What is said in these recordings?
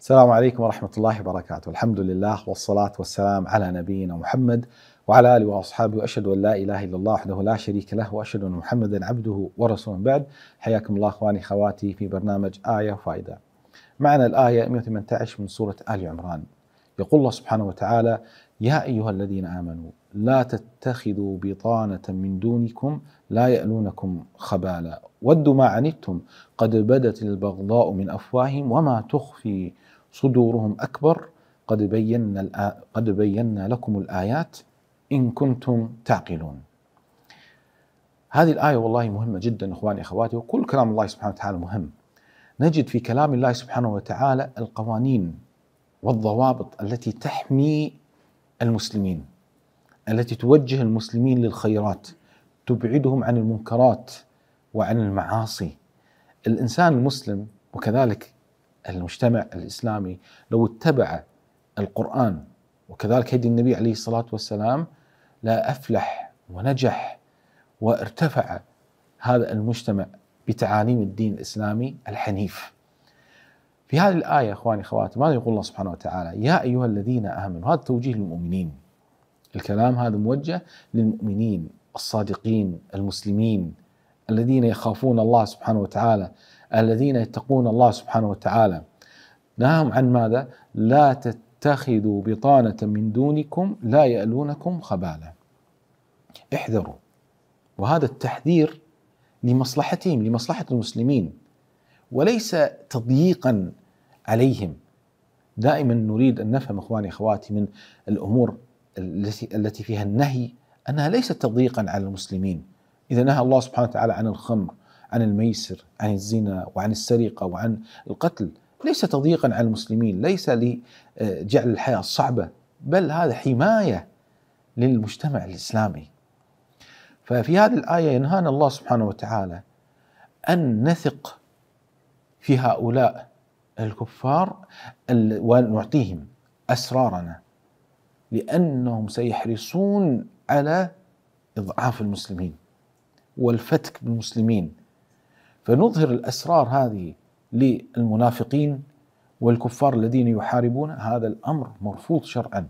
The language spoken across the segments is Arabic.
السلام عليكم ورحمة الله وبركاته الحمد لله والصلاة والسلام على نبينا محمد وعلى آله وأصحابه وأشهد أن لا إله إلا الله وحده لا شريك له وأشهد أن محمدا عبده ورسوله بعد حياكم الله أخواني أخواتي في برنامج آية وفائدة معنا الآية 118 من سورة آل عمران يقول الله سبحانه وتعالى يا أيها الذين آمنوا لا تتخذوا بطانة من دونكم لا يألونكم خبالا ودوا ما عنتم قد بدت البغضاء من أفواههم وما تخفي صدورهم أكبر قد بينا قد بينا لكم الآيات إن كنتم تعقلون. هذه الآية والله مهمة جدا إخواني أخواتي وكل كلام الله سبحانه وتعالى مهم. نجد في كلام الله سبحانه وتعالى القوانين والضوابط التي تحمي المسلمين التي توجه المسلمين للخيرات تبعدهم عن المنكرات وعن المعاصي. الإنسان المسلم وكذلك المجتمع الاسلامي لو اتبع القران وكذلك هدي النبي عليه الصلاه والسلام لا افلح ونجح وارتفع هذا المجتمع بتعاليم الدين الاسلامي الحنيف. في هذه الايه اخواني اخواتي ماذا يقول الله سبحانه وتعالى؟ يا ايها الذين امنوا هذا توجيه للمؤمنين. الكلام هذا موجه للمؤمنين الصادقين المسلمين الذين يخافون الله سبحانه وتعالى الذين يتقون الله سبحانه وتعالى نهاهم عن ماذا؟ لا تتخذوا بطانة من دونكم لا يألونكم خبالا احذروا وهذا التحذير لمصلحتهم لمصلحة المسلمين وليس تضييقا عليهم دائما نريد أن نفهم إخواني أخواتي من الأمور التي فيها النهي أنها ليست تضييقا على المسلمين إذا نهى الله سبحانه وتعالى عن الخمر عن الميسر عن الزنا وعن السرقة وعن القتل ليس تضييقا على المسلمين ليس لجعل الحياة صعبة بل هذا حماية للمجتمع الإسلامي ففي هذه الآية ينهانا الله سبحانه وتعالى أن نثق في هؤلاء الكفار ونعطيهم أسرارنا لأنهم سيحرصون على إضعاف المسلمين والفتك بالمسلمين فنظهر الاسرار هذه للمنافقين والكفار الذين يحاربون هذا الامر مرفوض شرعا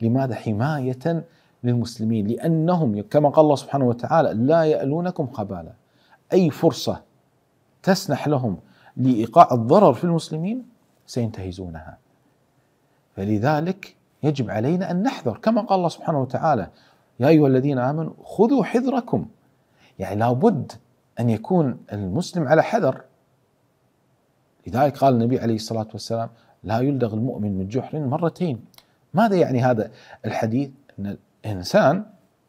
لماذا حمايه للمسلمين لانهم كما قال الله سبحانه وتعالى لا يالونكم خبالا اي فرصه تسنح لهم لايقاع الضرر في المسلمين سينتهزونها فلذلك يجب علينا ان نحذر كما قال الله سبحانه وتعالى يا ايها الذين امنوا خذوا حذركم يعني لابد أن يكون المسلم على حذر لذلك قال النبي عليه الصلاة والسلام لا يلدغ المؤمن من جحر مرتين ماذا يعني هذا الحديث أن الإنسان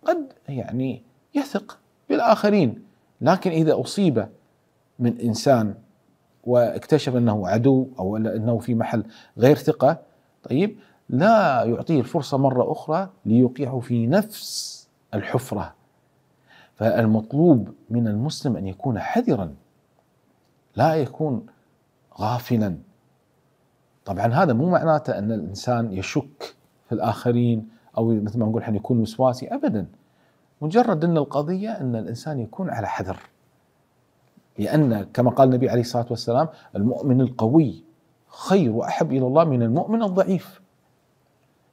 قد يعني يثق بالآخرين لكن إذا أصيب من إنسان واكتشف أنه عدو أو أنه في محل غير ثقة طيب لا يعطيه الفرصة مرة أخرى ليوقعه في نفس الحفرة فالمطلوب من المسلم ان يكون حذرا لا يكون غافلا طبعا هذا مو معناته ان الانسان يشك في الاخرين او مثل ما نقول يكون وسواسي ابدا مجرد ان القضيه ان الانسان يكون على حذر لان كما قال النبي عليه الصلاه والسلام المؤمن القوي خير واحب الى الله من المؤمن الضعيف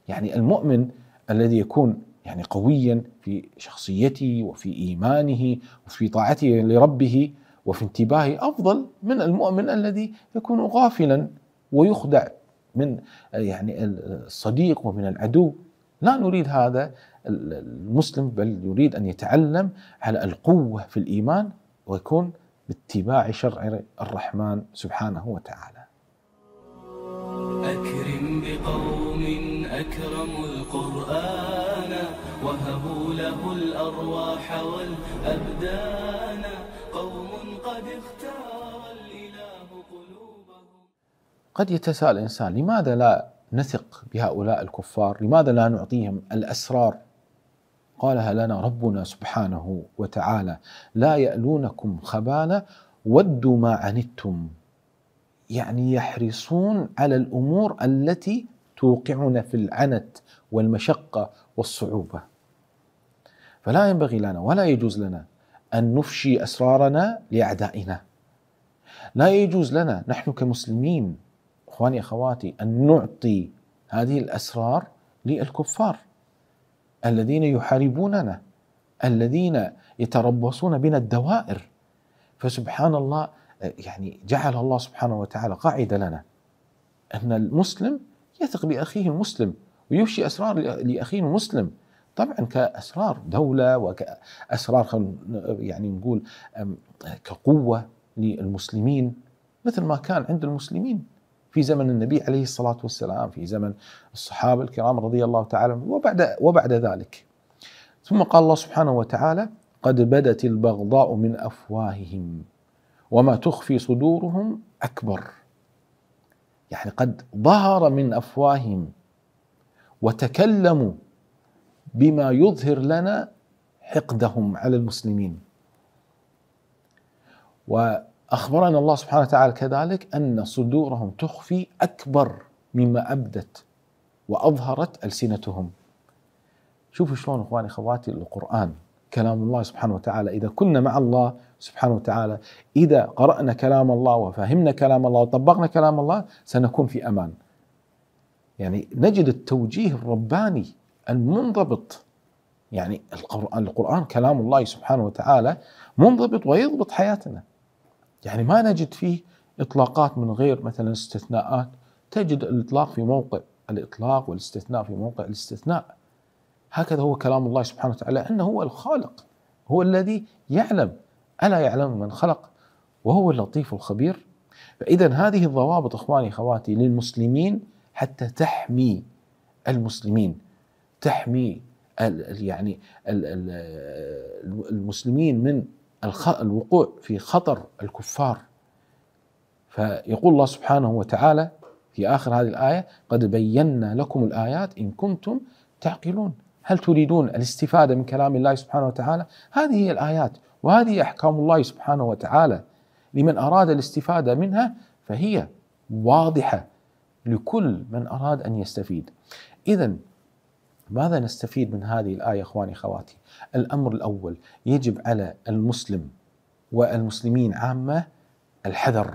يعني المؤمن الذي يكون يعني قويا في شخصيته وفي إيمانه وفي طاعته لربه وفي انتباهه أفضل من المؤمن الذي يكون غافلا ويخدع من يعني الصديق ومن العدو لا نريد هذا المسلم بل يريد أن يتعلم على القوة في الإيمان ويكون باتباع شرع الرحمن سبحانه وتعالى أكرموا القرآن وهبوا له الأرواح والأبدان قوم قد اختار الإله قلوبهم قد يتساءل الإنسان لماذا لا نثق بهؤلاء الكفار لماذا لا نعطيهم الأسرار قالها لنا ربنا سبحانه وتعالى لا يألونكم خبالا ودوا ما عنتم يعني يحرصون على الأمور التي توقعنا في العنت والمشقة والصعوبة فلا ينبغي لنا ولا يجوز لنا أن نفشي أسرارنا لأعدائنا لا يجوز لنا نحن كمسلمين إخواني أخواتي أن نعطي هذه الأسرار للكفار الذين يحاربوننا الذين يتربصون بنا الدوائر فسبحان الله يعني جعل الله سبحانه وتعالى قاعده لنا ان المسلم يثق باخيه المسلم ويفشي اسرار لاخيه المسلم طبعا كاسرار دوله وكاسرار يعني نقول كقوه للمسلمين مثل ما كان عند المسلمين في زمن النبي عليه الصلاه والسلام في زمن الصحابه الكرام رضي الله تعالى وبعد وبعد ذلك ثم قال الله سبحانه وتعالى قد بدت البغضاء من افواههم وما تخفي صدورهم اكبر يعني قد ظهر من افواههم وتكلموا بما يظهر لنا حقدهم على المسلمين واخبرنا الله سبحانه وتعالى كذلك ان صدورهم تخفي اكبر مما ابدت واظهرت السنتهم شوفوا شلون اخواني اخواتي القران كلام الله سبحانه وتعالى إذا كنا مع الله سبحانه وتعالى إذا قرأنا كلام الله وفهمنا كلام الله وطبقنا كلام الله سنكون في أمان يعني نجد التوجيه الرباني المنضبط يعني القرآن, القرآن كلام الله سبحانه وتعالى منضبط ويضبط حياتنا يعني ما نجد فيه إطلاقات من غير مثلا استثناءات تجد الإطلاق في موقع الإطلاق والاستثناء في موقع الاستثناء هكذا هو كلام الله سبحانه وتعالى أنه هو الخالق هو الذي يعلم ألا يعلم من خلق وهو اللطيف الخبير فإذا هذه الضوابط إخواني أخواتي للمسلمين حتى تحمي المسلمين تحمي يعني المسلمين من الوقوع في خطر الكفار فيقول الله سبحانه وتعالى في آخر هذه الآية قد بينا لكم الآيات إن كنتم تعقلون هل تريدون الاستفادة من كلام الله سبحانه وتعالى هذه هي الآيات وهذه أحكام الله سبحانه وتعالى لمن أراد الاستفادة منها فهي واضحة لكل من أراد أن يستفيد إذا ماذا نستفيد من هذه الآية إخواني أخواتي الأمر الأول يجب على المسلم والمسلمين عامة الحذر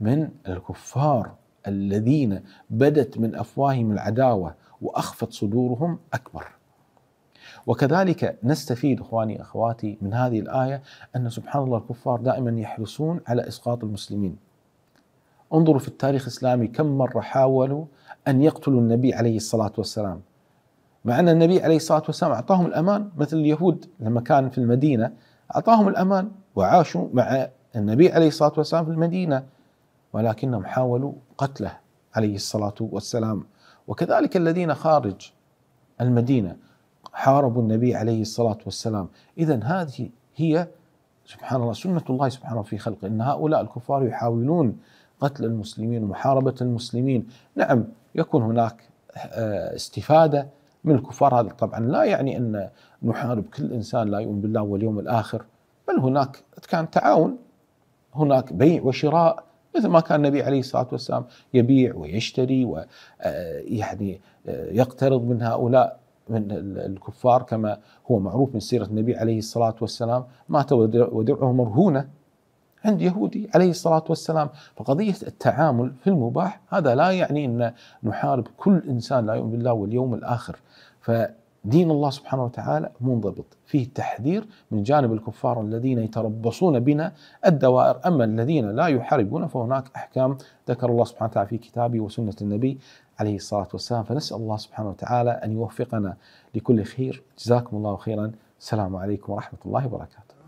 من الكفار الذين بدت من افواههم العداوه واخفت صدورهم اكبر. وكذلك نستفيد اخواني اخواتي من هذه الايه ان سبحان الله الكفار دائما يحرصون على اسقاط المسلمين. انظروا في التاريخ الاسلامي كم مره حاولوا ان يقتلوا النبي عليه الصلاه والسلام. مع ان النبي عليه الصلاه والسلام اعطاهم الامان مثل اليهود لما كان في المدينه اعطاهم الامان وعاشوا مع النبي عليه الصلاه والسلام في المدينه ولكنهم حاولوا قتله عليه الصلاة والسلام وكذلك الذين خارج المدينة حاربوا النبي عليه الصلاة والسلام إذا هذه هي سبحان الله سنة الله سبحانه في خلقه أن هؤلاء الكفار يحاولون قتل المسلمين ومحاربة المسلمين نعم يكون هناك آه، استفادة من الكفار هذا طبعا لا يعني أن نحارب كل إنسان لا يؤمن بالله واليوم الآخر بل هناك كان تعاون هناك بيع وشراء مثل ما كان النبي عليه الصلاة والسلام يبيع ويشتري ويعني آه، آه، يقترض من هؤلاء من الكفار كما هو معروف من سيرة النبي عليه الصلاة والسلام مات ودرعه مرهونة عند يهودي عليه الصلاة والسلام فقضية التعامل في المباح هذا لا يعني أن نحارب كل إنسان لا يؤمن بالله واليوم الآخر ف دين الله سبحانه وتعالى منضبط فيه تحذير من جانب الكفار الذين يتربصون بنا الدوائر أما الذين لا يحاربون فهناك أحكام ذكر الله سبحانه وتعالى في كتابه وسنة النبي عليه الصلاة والسلام فنسأل الله سبحانه وتعالى أن يوفقنا لكل خير جزاكم الله خيرا السلام عليكم ورحمة الله وبركاته